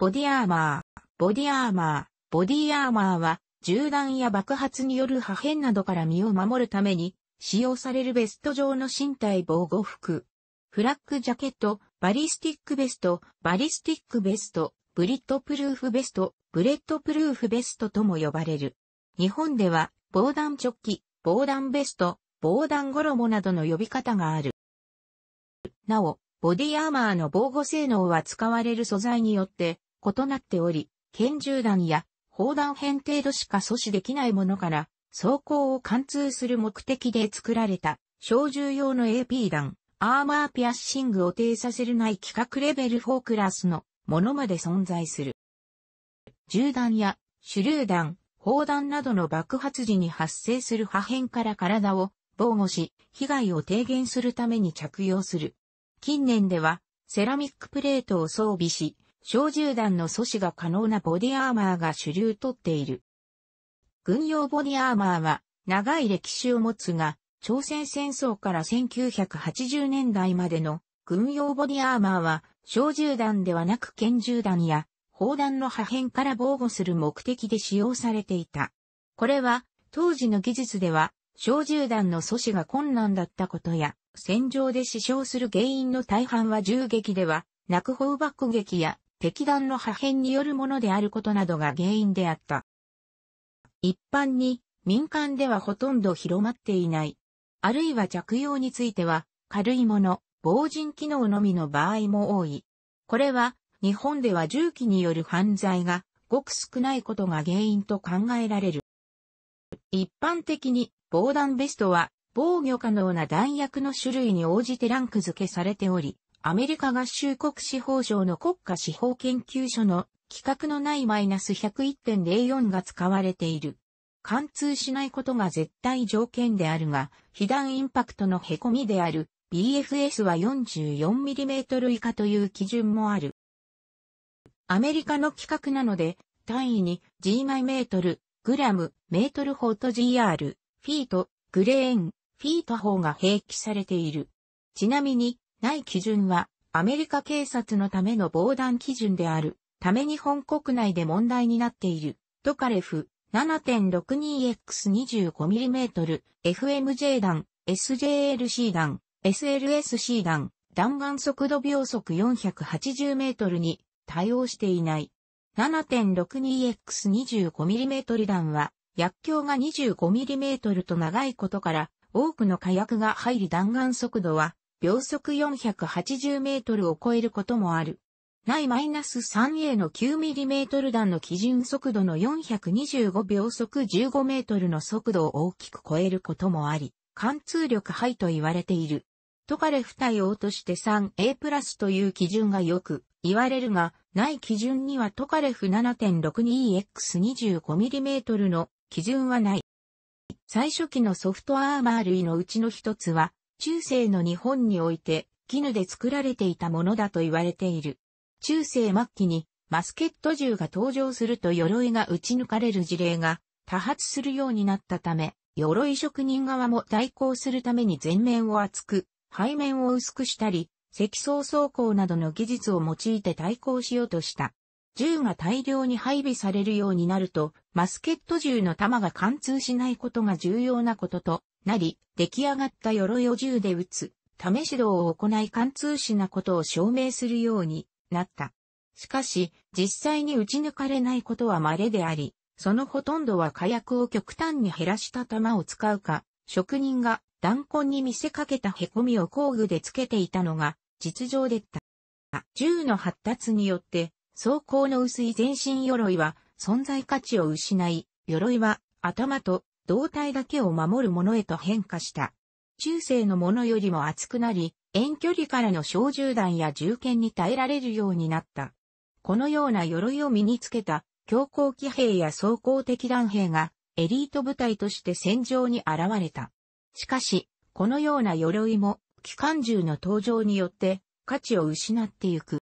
ボディアーマー、ボディアーマー、ボディアーマーは、銃弾や爆発による破片などから身を守るために、使用されるベスト状の身体防護服。フラッグジャケット、バリスティックベスト、バリスティックベスト、ブリットプルーフベスト、ブレットプルーフベストとも呼ばれる。日本では、防弾チョッキ、防弾ベスト、防弾衣などの呼び方がある。なお、ボディアーマーの防護性能は使われる素材によって異なっており、拳銃弾や砲弾編程度しか阻止できないものから、装甲を貫通する目的で作られた、小銃用の AP 弾、アーマーピアッシングを低させるない規格レベル4クラスのものまで存在する。銃弾や手榴弾、砲弾などの爆発時に発生する破片から体を防護し、被害を低減するために着用する。近年では、セラミックプレートを装備し、小銃弾の阻止が可能なボディアーマーが主流とっている。軍用ボディアーマーは長い歴史を持つが、朝鮮戦争から1980年代までの軍用ボディアーマーは小銃弾ではなく拳銃弾や砲弾の破片から防護する目的で使用されていた。これは当時の技術では小銃弾の阻止が困難だったことや戦場で死傷する原因の大半は銃撃ではなく砲爆撃や敵弾の破片によるものであることなどが原因であった。一般に民間ではほとんど広まっていない。あるいは着用については軽いもの、防塵機能のみの場合も多い。これは日本では銃器による犯罪がごく少ないことが原因と考えられる。一般的に防弾ベストは防御可能な弾薬の種類に応じてランク付けされており、アメリカ合衆国司法省の国家司法研究所の規格のないマイナス101.04が使われている。貫通しないことが絶対条件であるが、被弾インパクトの凹みである BFS は 44mm 以下という基準もある。アメリカの規格なので、単位に G マイメートル、グラム、メートル法と GR、フィート、グレーン、フィート法が併記されている。ちなみに、ない基準は、アメリカ警察のための防弾基準である、ため日本国内で問題になっている、トカレフ 7.62X25mm、FMJ 弾、SJLC 弾、SLSC 弾、弾丸速度秒速480メートルに対応していない。7.62X25mm 弾は、薬莢が 25mm と長いことから、多くの火薬が入り弾丸速度は秒速480メートルを超えることもある。内マイナス 3A の9トル弾の基準速度の425秒速15メートルの速度を大きく超えることもあり、貫通力ハイと言われている。トカレフ対応として 3A プラスという基準がよく言われるが、ない基準にはトカレフ 7.62EX25mm の基準はない。最初期のソフトアーマー類のうちの一つは、中世の日本において絹で作られていたものだと言われている。中世末期にマスケット銃が登場すると鎧が撃ち抜かれる事例が多発するようになったため、鎧職人側も対抗するために全面を厚く、背面を薄くしたり、積層装甲などの技術を用いて対抗しようとした。銃が大量に配備されるようになると、マスケット銃の弾が貫通しないことが重要なこととなり、出来上がった鎧を銃で撃つ、試し指導を行い貫通しなことを証明するようになった。しかし、実際に撃ち抜かれないことは稀であり、そのほとんどは火薬を極端に減らした弾を使うか、職人が弾痕に見せかけた凹みを工具でつけていたのが実情でった。銃の発達によって装甲の薄い全身鎧は存在価値を失い、鎧は頭と胴体だけを守るものへと変化した。中世のものよりも厚くなり、遠距離からの小銃弾や銃剣に耐えられるようになった。このような鎧を身につけた強行騎兵や装甲的弾兵がエリート部隊として戦場に現れた。しかし、このような鎧も機関銃の登場によって価値を失ってゆく。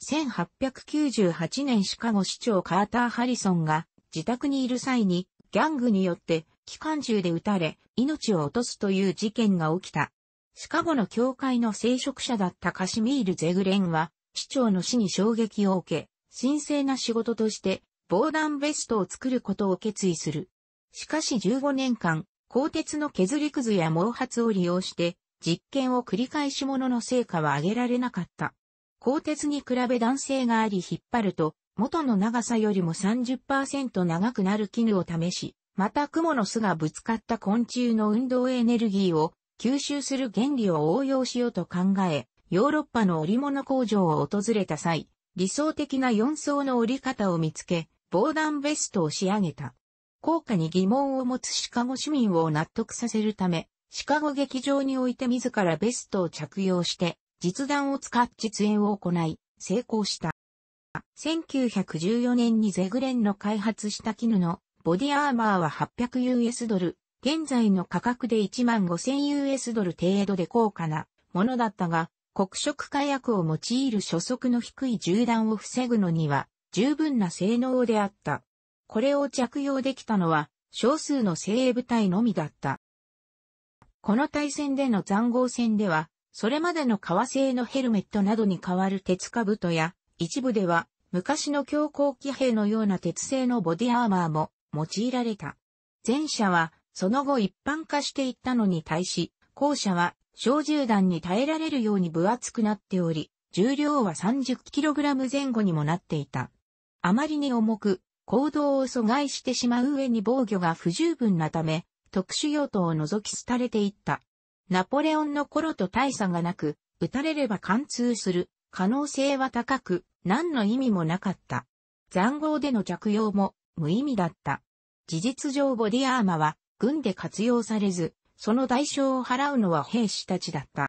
1898年シカゴ市長カーター・ハリソンが自宅にいる際にギャングによって機関銃で撃たれ命を落とすという事件が起きた。シカゴの教会の聖職者だったカシミール・ゼグレンは市長の死に衝撃を受け、神聖な仕事として防弾ベストを作ることを決意する。しかし15年間、鋼鉄の削りくずや毛髪を利用して実験を繰り返しものの成果は上げられなかった。鋼鉄に比べ弾性があり引っ張ると、元の長さよりも30%長くなる絹を試し、また雲の巣がぶつかった昆虫の運動エネルギーを吸収する原理を応用しようと考え、ヨーロッパの織物工場を訪れた際、理想的な4層の織り方を見つけ、防弾ベストを仕上げた。効果に疑問を持つシカゴ市民を納得させるため、シカゴ劇場において自らベストを着用して、実弾を使っ実演を行い、成功した。1914年にゼグレンの開発した絹のボディアーマーは 800US ドル、現在の価格で 15000US ドル程度で高価なものだったが、黒色火薬を用いる初速の低い銃弾を防ぐのには十分な性能であった。これを着用できたのは少数の精鋭部隊のみだった。この対戦での残壕戦ではそれまでの革製のヘルメットなどに代わる鉄兜や、一部では昔の強行騎兵のような鉄製のボディアーマーも用いられた。前者はその後一般化していったのに対し、後者は小銃弾に耐えられるように分厚くなっており、重量は 30kg 前後にもなっていた。あまりに重く、行動を阻害してしまう上に防御が不十分なため、特殊用途を除き廃れていった。ナポレオンの頃と大差がなく、撃たれれば貫通する可能性は高く、何の意味もなかった。残号での着用も無意味だった。事実上ボディアーマは軍で活用されず、その代償を払うのは兵士たちだった。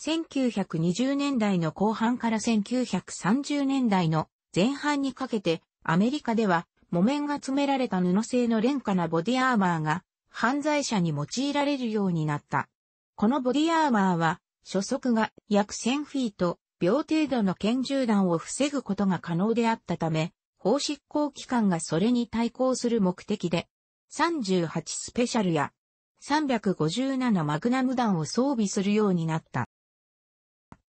1920年代の後半から1930年代の前半にかけてアメリカでは木綿が詰められた布製の廉価なボディアーマーが犯罪者に用いられるようになった。このボディアーマーは、初速が約1000フィート、秒程度の拳銃弾を防ぐことが可能であったため、法執行機関がそれに対抗する目的で、38スペシャルや357マグナム弾を装備するようになった。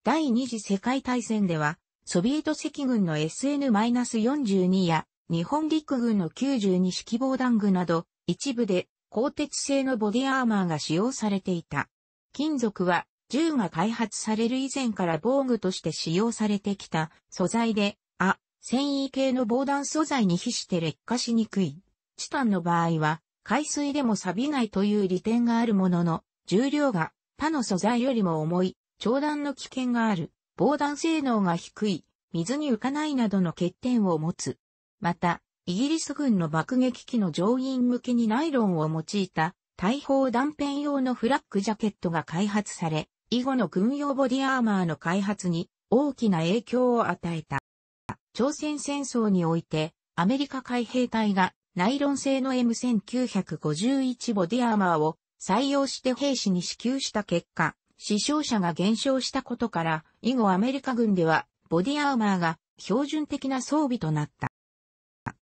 第二次世界大戦では、ソビエト赤軍の SN-42 や日本陸軍の92式防弾具など、一部で鋼鉄製のボディアーマーが使用されていた。金属は銃が開発される以前から防具として使用されてきた素材で、あ、繊維系の防弾素材に比して劣化しにくい。チタンの場合は、海水でも錆びないという利点があるものの、重量が他の素材よりも重い、長弾の危険がある、防弾性能が低い、水に浮かないなどの欠点を持つ。また、イギリス軍の爆撃機の乗員向けにナイロンを用いた大砲断片用のフラッグジャケットが開発され、以後の軍用ボディアーマーの開発に大きな影響を与えた。朝鮮戦争において、アメリカ海兵隊がナイロン製の M1951 ボディアーマーを採用して兵士に支給した結果、死傷者が減少したことから、以後アメリカ軍ではボディアーマーが標準的な装備となった。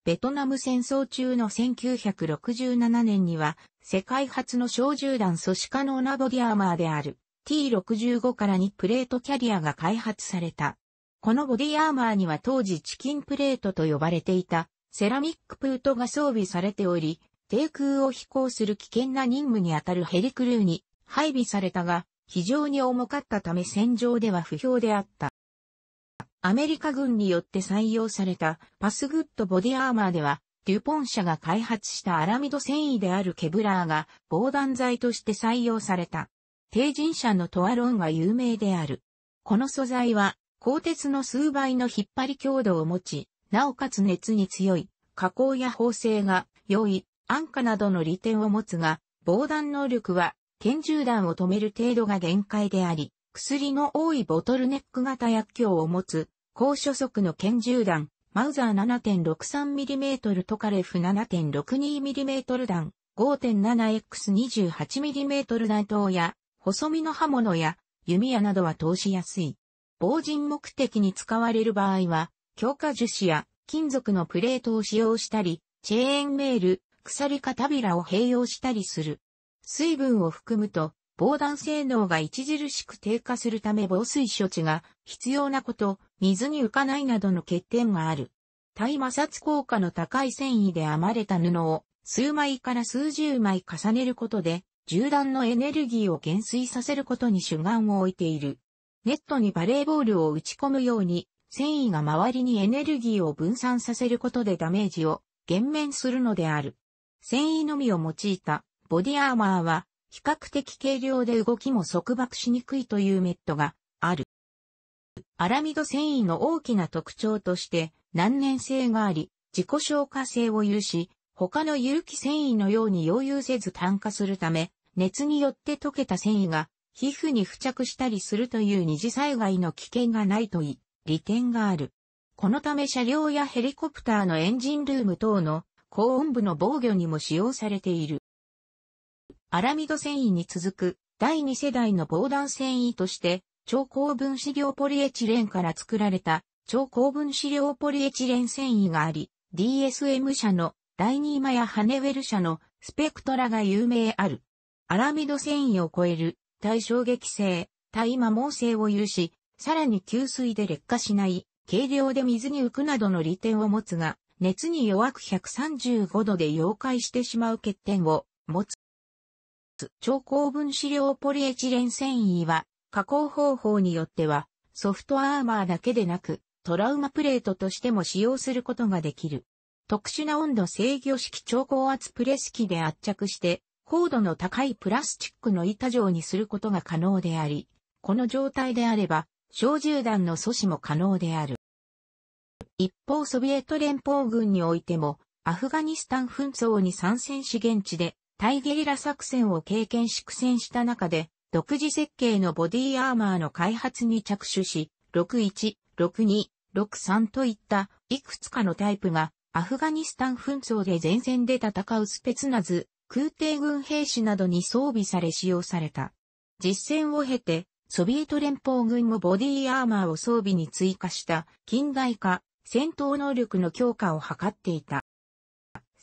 ベトナム戦争中の1967年には世界初の小銃弾阻止可能なボディアーマーである T65 から2プレートキャリアが開発された。このボディアーマーには当時チキンプレートと呼ばれていたセラミックプートが装備されており、低空を飛行する危険な任務にあたるヘリクルーに配備されたが、非常に重かったため戦場では不評であった。アメリカ軍によって採用されたパスグッドボディアーマーでは、デュポン社が開発したアラミド繊維であるケブラーが防弾剤として採用された。低人社のトアロンが有名である。この素材は、鋼鉄の数倍の引っ張り強度を持ち、なおかつ熱に強い、加工や縫製が良い、安価などの利点を持つが、防弾能力は、拳銃弾を止める程度が限界であり、薬の多いボトルネック型薬莢を持つ、高所速の拳銃弾、マウザー 7.63mm トカレフ 7.62mm 弾、5.7x28mm 弾頭や、細身の刃物や弓矢などは通しやすい。防塵目的に使われる場合は、強化樹脂や金属のプレートを使用したり、チェーンメール、鎖かタビラを併用したりする。水分を含むと防弾性能が著しく低下するため防水処置が必要なこと、水に浮かないなどの欠点がある。耐摩擦効果の高い繊維で編まれた布を数枚から数十枚重ねることで、銃弾のエネルギーを減衰させることに主眼を置いている。ネットにバレーボールを打ち込むように、繊維が周りにエネルギーを分散させることでダメージを減免するのである。繊維のみを用いたボディアーマーは比較的軽量で動きも束縛しにくいというメットがある。アラミド繊維の大きな特徴として難燃性があり、自己消化性を有し、他の有機繊維のように溶融せず炭化するため、熱によって溶けた繊維が皮膚に付着したりするという二次災害の危険がないとい利点がある。このため車両やヘリコプターのエンジンルーム等の高温部の防御にも使用されている。アラミド繊維に続く第2世代の防弾繊維として、超高分子量ポリエチレンから作られた超高分子量ポリエチレン繊維があり、DSM 社の第2マやハネウェル社のスペクトラが有名ある。アラミド繊維を超える対衝撃性、対摩耗性を有し、さらに吸水で劣化しない、軽量で水に浮くなどの利点を持つが、熱に弱く135度で溶解してしまう欠点を持つ。超高分子量ポリエチレン繊維は、加工方法によっては、ソフトアーマーだけでなく、トラウマプレートとしても使用することができる。特殊な温度制御式超高圧プレス機で圧着して、高度の高いプラスチックの板状にすることが可能であり、この状態であれば、小銃弾の阻止も可能である。一方ソビエト連邦軍においても、アフガニスタン紛争に参戦し現地でタイゲリラ作戦を経験し苦戦した中で、独自設計のボディアーマーの開発に着手し、61、62、63といったいくつかのタイプがアフガニスタン紛争で前線で戦うスペツナズ、空挺軍兵士などに装備され使用された。実戦を経て、ソビエト連邦軍もボディアーマーを装備に追加した近代化、戦闘能力の強化を図っていた。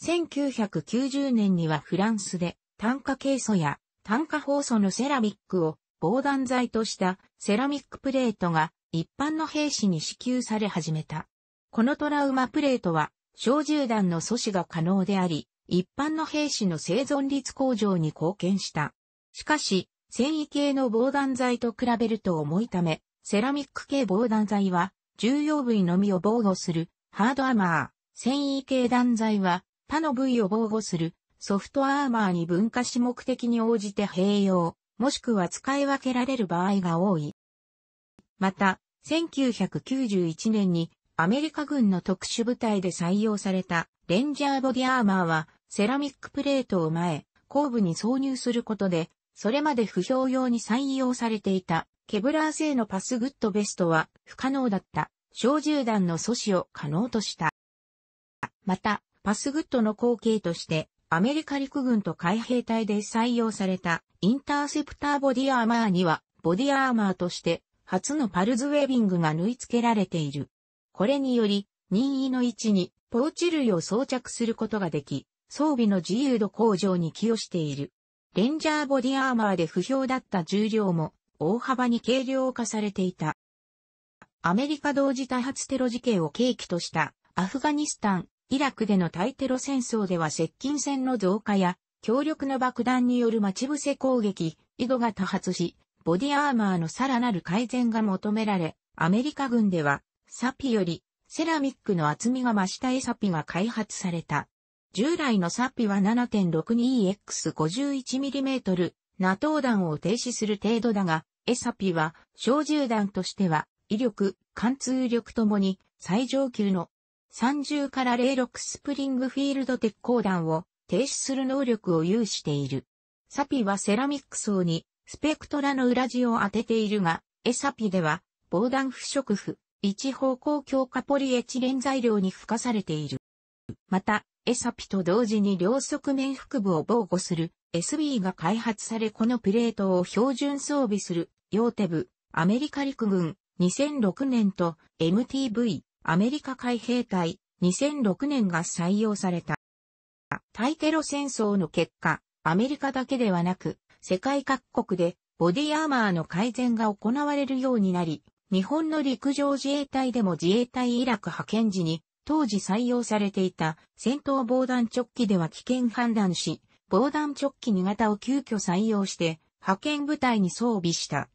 1990年にはフランスで炭化ケイ素や炭化放素のセラミックを防弾剤としたセラミックプレートが一般の兵士に支給され始めた。このトラウマプレートは小銃弾の阻止が可能であり、一般の兵士の生存率向上に貢献した。しかし、繊維系の防弾剤と比べると重いため、セラミック系防弾剤は重要部位のみを防護するハードアマー、繊維系弾剤は他の部位を防護するソフトアーマーに分化し目的に応じて併用、もしくは使い分けられる場合が多い。また、1991年にアメリカ軍の特殊部隊で採用されたレンジャーボディアーマーはセラミックプレートを前、後部に挿入することで、それまで不評用に採用されていたケブラー製のパスグッドベストは不可能だった小銃弾の阻止を可能とした。また、パスグッドの後継として、アメリカ陸軍と海兵隊で採用されたインターセプターボディアーマーには、ボディアーマーとして初のパルズウェービングが縫い付けられている。これにより、任意の位置にポーチ類を装着することができ、装備の自由度向上に寄与している。レンジャーボディアーマーで不評だった重量も大幅に軽量化されていた。アメリカ同時多発テロ事件を契機としたアフガニスタン、イラクでの対テロ戦争では接近戦の増加や、強力な爆弾による待ち伏せ攻撃、井戸が多発し、ボディアーマーのさらなる改善が求められ、アメリカ軍では、サピより、セラミックの厚みが増したエサピが開発された。従来のサピは 7.62X51mm、ナト弾を停止する程度だが、エサピは、小銃弾としては、威力、貫通力ともに、最上級の30から06スプリングフィールド鉄鋼弾を停止する能力を有している。サピはセラミック層にスペクトラの裏地を当てているが、エサピでは防弾不織布、一方向強化ポリエチレン材料に付加されている。また、エサピと同時に両側面腹部を防護する SB が開発されこのプレートを標準装備する、ヨーテブ、アメリカ陸軍、2006年と MTV、アメリカ海兵隊2006年が採用された。対テロ戦争の結果、アメリカだけではなく、世界各国でボディアーマーの改善が行われるようになり、日本の陸上自衛隊でも自衛隊イラク派遣時に、当時採用されていた戦闘防弾チョッキでは危険判断し、防弾チョッキ2型を急遽採用して、派遣部隊に装備した。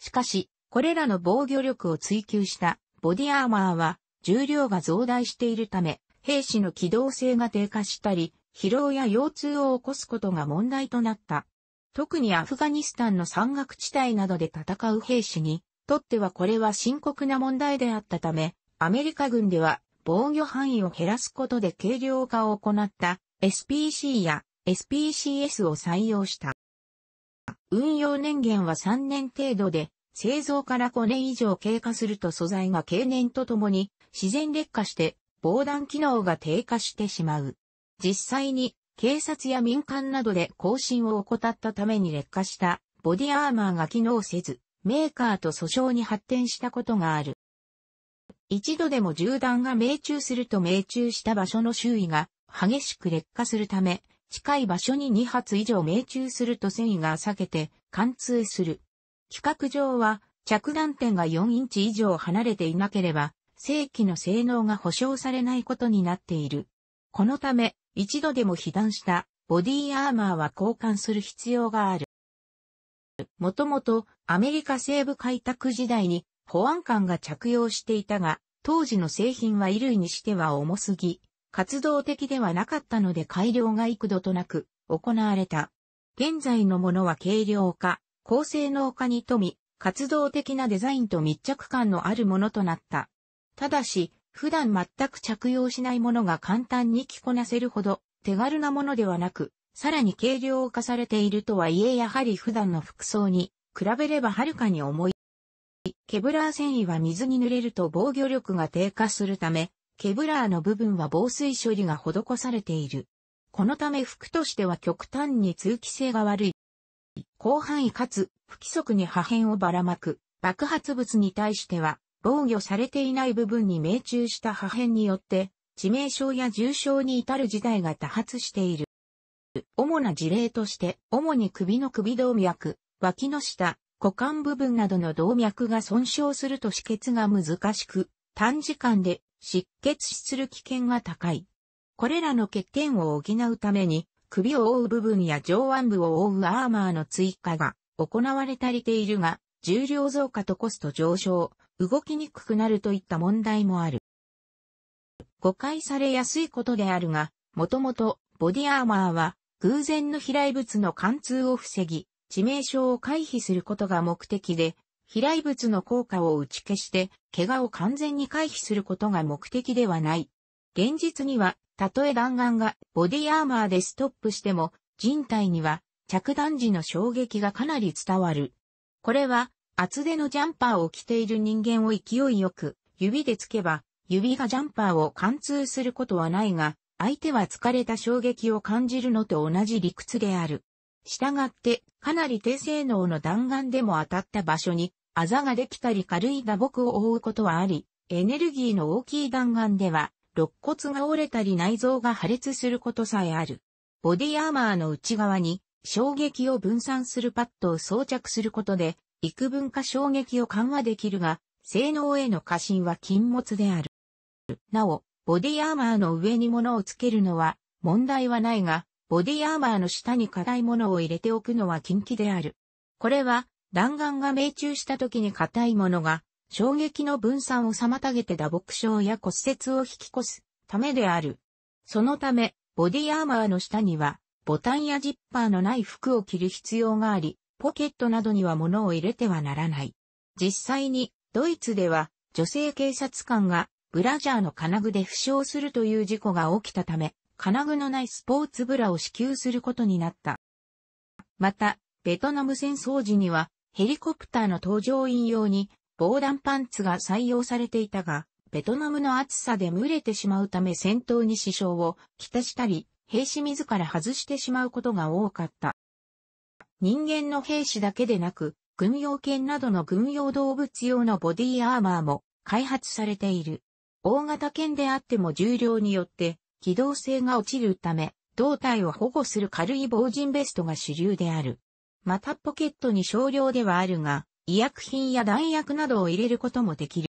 しかし、これらの防御力を追求したボディアーマーは重量が増大しているため、兵士の機動性が低下したり、疲労や腰痛を起こすことが問題となった。特にアフガニスタンの山岳地帯などで戦う兵士にとってはこれは深刻な問題であったため、アメリカ軍では防御範囲を減らすことで軽量化を行った SPC や SPCS を採用した。運用年限は3年程度で製造から5年以上経過すると素材が経年とともに自然劣化して防弾機能が低下してしまう。実際に警察や民間などで更新を怠ったために劣化したボディアーマーが機能せず、メーカーと訴訟に発展したことがある。一度でも銃弾が命中すると命中した場所の周囲が激しく劣化するため、近い場所に2発以上命中すると繊維が裂けて貫通する。規格上は着弾点が4インチ以上離れていなければ、正規の性能が保証されないことになっている。このため、一度でも被弾したボディアーマーは交換する必要がある。もともとアメリカ西部開拓時代に保安官が着用していたが、当時の製品は衣類にしては重すぎ、活動的ではなかったので改良が幾度となく行われた。現在のものは軽量化、高性能化に富み、活動的なデザインと密着感のあるものとなった。ただし、普段全く着用しないものが簡単に着こなせるほど手軽なものではなく、さらに軽量化されているとはいえやはり普段の服装に比べればはるかに重い。ケブラー繊維は水に濡れると防御力が低下するため、ケブラーの部分は防水処理が施されている。このため服としては極端に通気性が悪い広範囲かつ不規則に破片をばらまく爆発物に対しては防御されていない部分に命中した破片によって致命傷や重傷に至る事態が多発している。主な事例として主に首の首動脈、脇の下、股間部分などの動脈が損傷すると止血が難しく短時間で失血する危険が高い。これらの欠点を補うために、首を覆う部分や上腕部を覆うアーマーの追加が行われたりているが、重量増加とコスト上昇、動きにくくなるといった問題もある。誤解されやすいことであるが、もともとボディアーマーは偶然の飛来物の貫通を防ぎ、致命傷を回避することが目的で、飛来物の効果を打ち消して、怪我を完全に回避することが目的ではない。現実には、たとえ弾丸がボディアーマーでストップしても、人体には着弾時の衝撃がかなり伝わる。これは、厚手のジャンパーを着ている人間を勢いよく、指でつけば、指がジャンパーを貫通することはないが、相手は疲れた衝撃を感じるのと同じ理屈である。したがって、かなり低性能の弾丸でも当たった場所に、あざができたり軽い打撲を覆うことはあり、エネルギーの大きい弾丸では、肋骨が折れたり内臓が破裂することさえある。ボディアーマーの内側に衝撃を分散するパッドを装着することで、幾分か衝撃を緩和できるが、性能への過信は禁物である。なお、ボディアーマーの上に物をつけるのは問題はないが、ボディアーマーの下に硬い物を入れておくのは禁忌である。これは、弾丸が命中した時に硬いものが衝撃の分散を妨げて打撲症や骨折を引き越すためである。そのため、ボディアーマーの下には、ボタンやジッパーのない服を着る必要があり、ポケットなどには物を入れてはならない。実際に、ドイツでは、女性警察官が、ブラジャーの金具で負傷するという事故が起きたため、金具のないスポーツブラを支給することになった。また、ベトナム戦争時には、ヘリコプターの搭乗員用に、防弾パンツが採用されていたが、ベトナムの暑さで蒸れてしまうため戦闘に支障をきたしたり、兵士自ら外してしまうことが多かった。人間の兵士だけでなく、軍用犬などの軍用動物用のボディアーマーも開発されている。大型犬であっても重量によって機動性が落ちるため、胴体を保護する軽い防塵ベストが主流である。またポケットに少量ではあるが、医薬品や弾薬などを入れることもできる。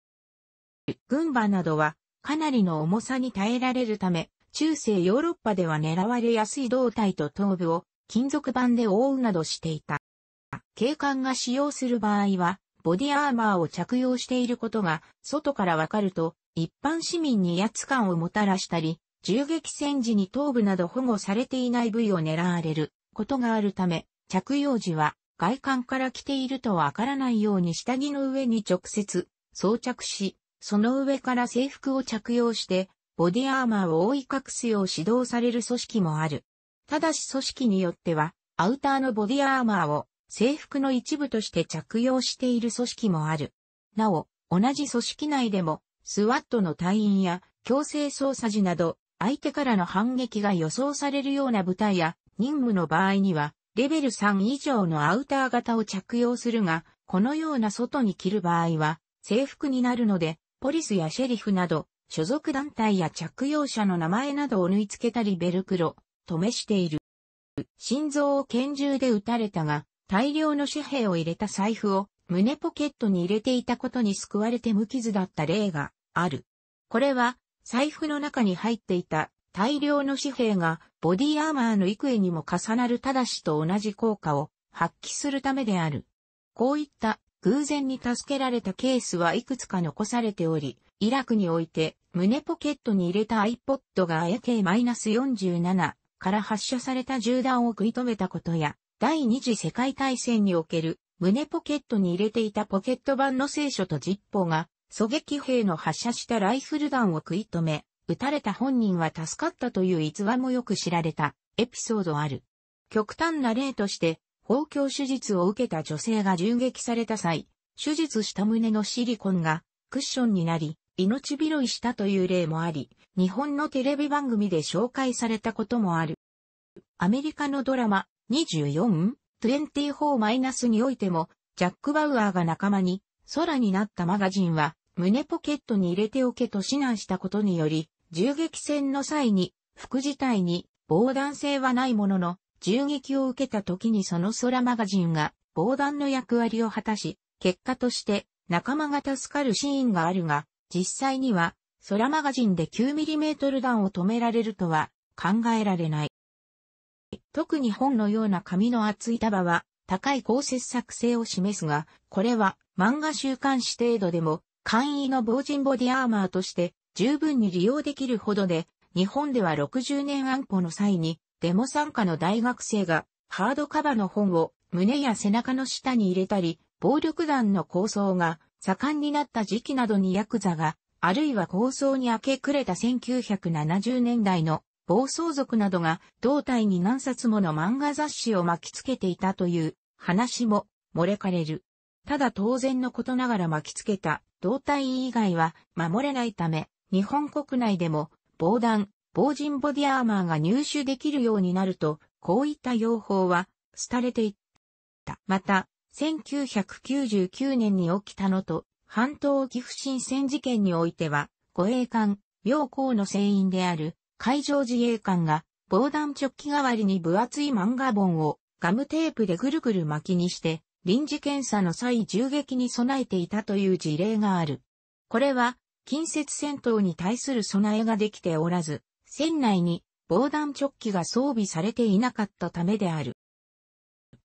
軍馬などはかなりの重さに耐えられるため、中世ヨーロッパでは狙われやすい胴体と頭部を金属板で覆うなどしていた。警官が使用する場合は、ボディアーマーを着用していることが外からわかると、一般市民に威圧感をもたらしたり、銃撃戦時に頭部など保護されていない部位を狙われることがあるため、着用時は外観から着ているとわからないように下着の上に直接装着し、その上から制服を着用して、ボディアーマーを覆い隠すよう指導される組織もある。ただし組織によっては、アウターのボディアーマーを制服の一部として着用している組織もある。なお、同じ組織内でも、スワットの隊員や強制捜査時など、相手からの反撃が予想されるような部隊や任務の場合には、レベル3以上のアウター型を着用するが、このような外に着る場合は制服になるので、ポリスやシェリフなど、所属団体や着用者の名前などを縫い付けたりベルクロ、止めしている。心臓を拳銃で撃たれたが、大量の紙幣を入れた財布を胸ポケットに入れていたことに救われて無傷だった例がある。これは財布の中に入っていた大量の紙幣がボディアーマーの幾重にも重なるただしと同じ効果を発揮するためである。こういった偶然に助けられたケースはいくつか残されており、イラクにおいて胸ポケットに入れた iPod が AK-47 から発射された銃弾を食い止めたことや、第二次世界大戦における胸ポケットに入れていたポケット版の聖書とジッポが狙撃兵の発射したライフル弾を食い止め、撃たれた本人は助かったという逸話もよく知られたエピソードある。極端な例として、包協手術を受けた女性が銃撃された際、手術した胸のシリコンがクッションになり、命拾いしたという例もあり、日本のテレビ番組で紹介されたこともある。アメリカのドラマ 24?24- においても、ジャック・バウアーが仲間に空になったマガジンは胸ポケットに入れておけと指南したことにより、銃撃戦の際に、服自体に防弾性はないものの、銃撃を受けた時にその空マガジンが防弾の役割を果たし、結果として仲間が助かるシーンがあるが、実際には空マガジンで 9mm 弾を止められるとは考えられない。特に本のような紙の厚い束は高い高切作性を示すが、これは漫画週刊誌程度でも簡易の防塵ボディアーマーとして十分に利用できるほどで、日本では60年安保の際に、デモ参加の大学生が、ハードカバーの本を胸や背中の下に入れたり、暴力団の構想が盛んになった時期などにヤクザが、あるいは構想に明け暮れた1970年代の暴走族などが胴体に何冊もの漫画雑誌を巻きつけていたという話も漏れかれる。ただ当然のことながら巻きつけた胴体以外は守れないため日本国内でも防弾、防塵ボディアーマーが入手できるようになると、こういった用法は、廃れていった。また、1999年に起きたのと、半島岐阜新戦事件においては、護衛艦、両光の船員である海上自衛官が防弾直帰代わりに分厚い漫画本をガムテープでぐるぐる巻きにして臨時検査の際銃撃に備えていたという事例がある。これは近接戦闘に対する備えができておらず、船内に防弾チョッキが装備されていなかったためである。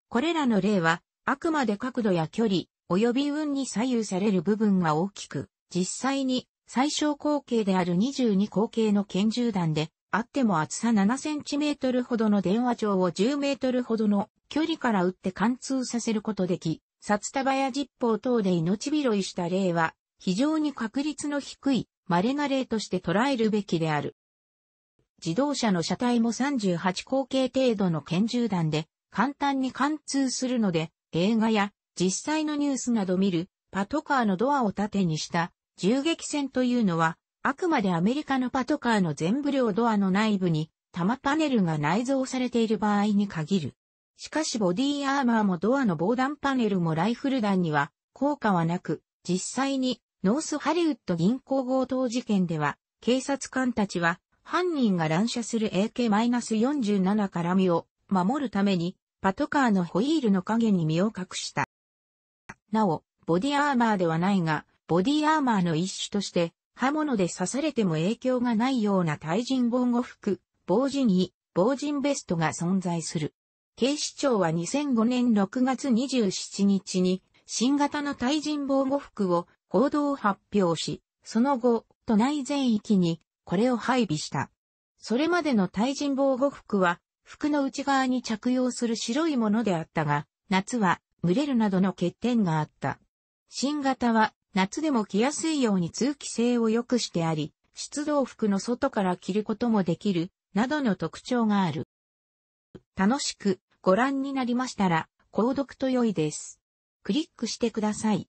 これらの例は、あくまで角度や距離、及び運に左右される部分が大きく、実際に最小口径である22口径の拳銃弾で、あっても厚さ7センチメートルほどの電話帳を10メートルほどの距離から撃って貫通させることでき、札束や実砲等で命拾いした例は非常に確率の低い稀な例として捉えるべきである。自動車の車体も38口径程度の拳銃弾で簡単に貫通するので、映画や実際のニュースなど見るパトカーのドアを縦にした銃撃戦というのは、あくまでアメリカのパトカーの全部量ドアの内部に玉パネルが内蔵されている場合に限る。しかしボディーアーマーもドアの防弾パネルもライフル弾には効果はなく、実際にノースハリウッド銀行強盗事件では、警察官たちは、犯人が乱射する AK-47 から身を守るために、パトカーのホイールの影に身を隠した。なお、ボディアーマーではないが、ボディアーマーの一種として、刃物で刺されても影響がないような対人防護服、防塵衣、防塵ベストが存在する。警視庁は2005年6月27日に、新型の対人防護服を報道を発表し、その後、都内全域にこれを配備した。それまでの対人防護服は、服の内側に着用する白いものであったが、夏は蒸れるなどの欠点があった。新型は夏でも着やすいように通気性を良くしてあり、出動服の外から着ることもできる、などの特徴がある。楽しくご覧になりましたら、購読と良いです。クリックしてください。